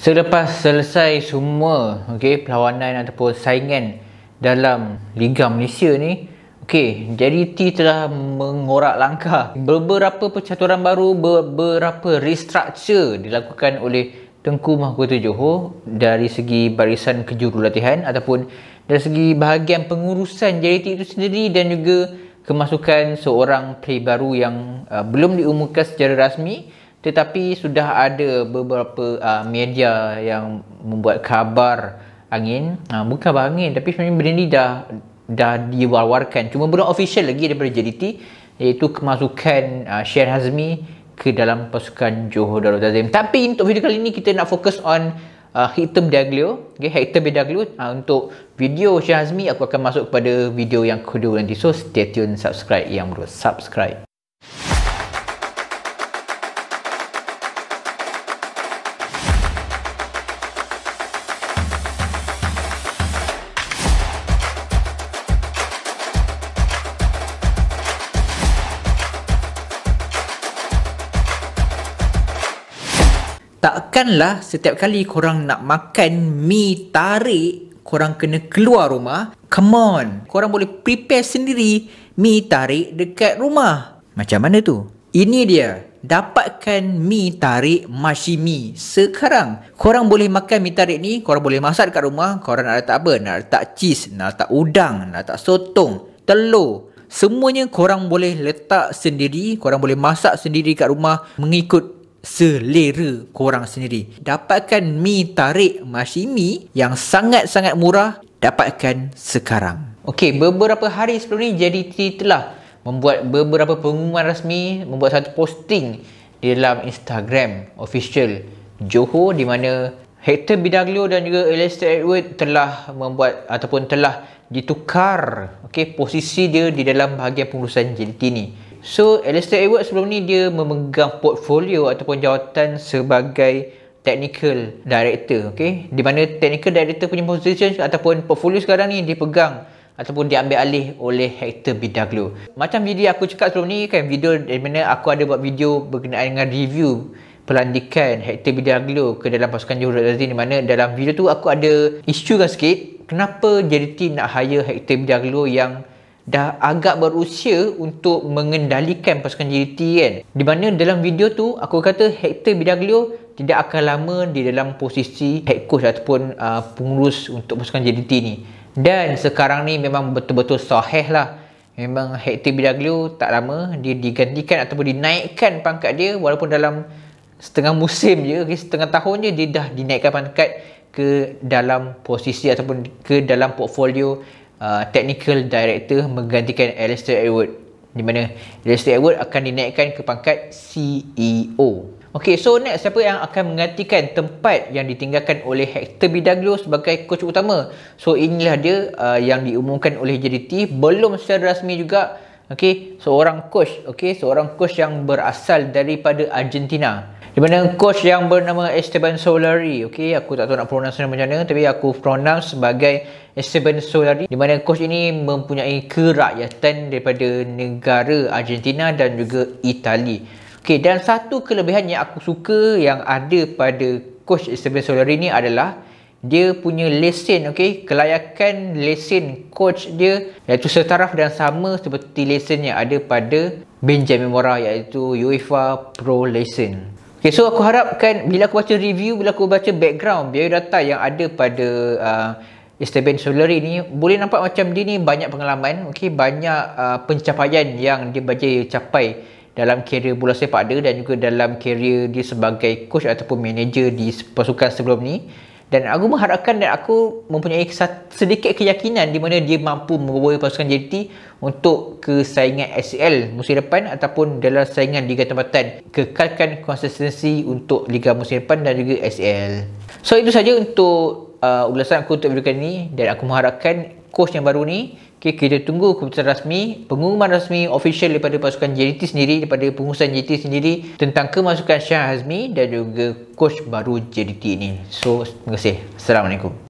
Selepas selesai semua okay perlawanan ataupun saingan dalam Liga Malaysia ni, okey, JDT telah mengorak langkah. Beberapa percaturan baru, beberapa restructure dilakukan oleh Tengku Mahkota Johor dari segi barisan kejurulatihan ataupun dari segi bahagian pengurusan JDT itu sendiri dan juga kemasukan seorang play baru yang uh, belum diumumkan secara rasmi tetapi sudah ada beberapa uh, media yang membuat kabar angin uh, bukan angin tapi sebenarnya benda ni dah dah diwar-warkan cuma belum official lagi daripada JDT iaitu kemasukan uh, Syed Hazmi ke dalam pasukan Johor Darul Tazim tapi untuk video kali ni kita nak fokus on uh, Hector Bedaglio okay, Hector Bedaglio uh, untuk video Syed Hazmi aku akan masuk kepada video yang kedua nanti so stay tune subscribe yang berdua subscribe takkanlah setiap kali korang nak makan mi tarik korang kena keluar rumah come on korang boleh prepare sendiri mi tarik dekat rumah macam mana tu ini dia Dapatkan mi tarik mashimi Sekarang Korang boleh makan mi tarik ni Korang boleh masak kat rumah Korang nak letak apa Nak letak cheese Nak letak udang Nak letak sotong Telur Semuanya korang boleh letak sendiri Korang boleh masak sendiri kat rumah Mengikut selera korang sendiri. Dapatkan mi tarik Mashimi yang sangat-sangat murah dapatkan sekarang. Okey, beberapa hari sebelum ni JDT telah membuat beberapa pengumuman rasmi, membuat satu posting di dalam Instagram official Johor di mana Hector Bidaglio dan juga Alistair Edward telah membuat ataupun telah ditukar okey posisi dia di dalam bahagian pengurusan JDT ni. So Alistair Edwards sebelum ni dia memegang portfolio ataupun jawatan sebagai technical director okay? Di mana technical director punya position ataupun portfolio sekarang ni dipegang ataupun diambil alih oleh Hector Bidaglio Macam video aku cakap sebelum ni kan video di mana aku ada buat video berkenaan dengan review pelantikan Hector Bidaglio ke dalam pasukan Jurut Razin di mana dalam video tu aku ada isu kan sikit kenapa JDT nak hire Hector Bidaglio yang dah agak berusia untuk mengendalikan pasukan JDT kan. Di mana dalam video tu aku kata Hector Bidaglio tidak akan lama di dalam posisi head coach ataupun uh, pengurus untuk pasukan JDT ni. Dan sekarang ni memang betul-betul sahih lah. Memang Hector Bidaglio tak lama dia digantikan ataupun dinaikkan pangkat dia walaupun dalam setengah musim je, setengah tahun je dia dah dinaikkan pangkat ke dalam posisi ataupun ke dalam portfolio Uh, technical director menggantikan Alistair Edward di mana Alistair Edward akan dinaikkan ke pangkat CEO. Okey, so next siapa yang akan menggantikan tempat yang ditinggalkan oleh Hector Bidaglio sebagai coach utama? So inilah dia uh, yang diumumkan oleh JDT belum secara rasmi juga. Okey, seorang coach, okey, seorang coach yang berasal daripada Argentina. Di mana coach yang bernama Esteban Solari. okay, aku tak tahu nak pronounce macam mana tapi aku pronounce sebagai Esteban Solari. Di mana coach ini mempunyai kerakyatan daripada negara Argentina dan juga Itali. okay. dan satu kelebihan yang aku suka yang ada pada coach Esteban Solari ni adalah dia punya lesen okay, kelayakan lesen coach dia iaitu setaraf dan sama seperti lesen yang ada pada Benjamin Mora iaitu UEFA Pro lesen. Okay, so aku harapkan bila aku baca review, bila aku baca background biaya data yang ada pada uh, Esteban Solari ni, boleh nampak macam dia ni banyak pengalaman, okay, banyak uh, pencapaian yang dia baca capai dalam kerjaya bola sepak dia dan juga dalam kerjaya dia sebagai coach ataupun manager di pasukan sebelum ni dan aku mengharapkan dan aku mempunyai sedikit keyakinan di mana dia mampu membawa pasukan JT untuk ke saingan SCL musim depan ataupun dalam saingan Liga Tempatan kekalkan konsistensi untuk Liga musim depan dan juga SCL so itu saja untuk uh, ulasan aku untuk video kali ini dan aku mengharapkan coach yang baru ni Okay, kita tunggu keputusan rasmi, pengumuman rasmi official daripada pasukan JDT sendiri, daripada pengurusan JDT sendiri tentang kemasukan Syah Hazmi dan juga coach baru JDT ini. So, terima kasih. Assalamualaikum.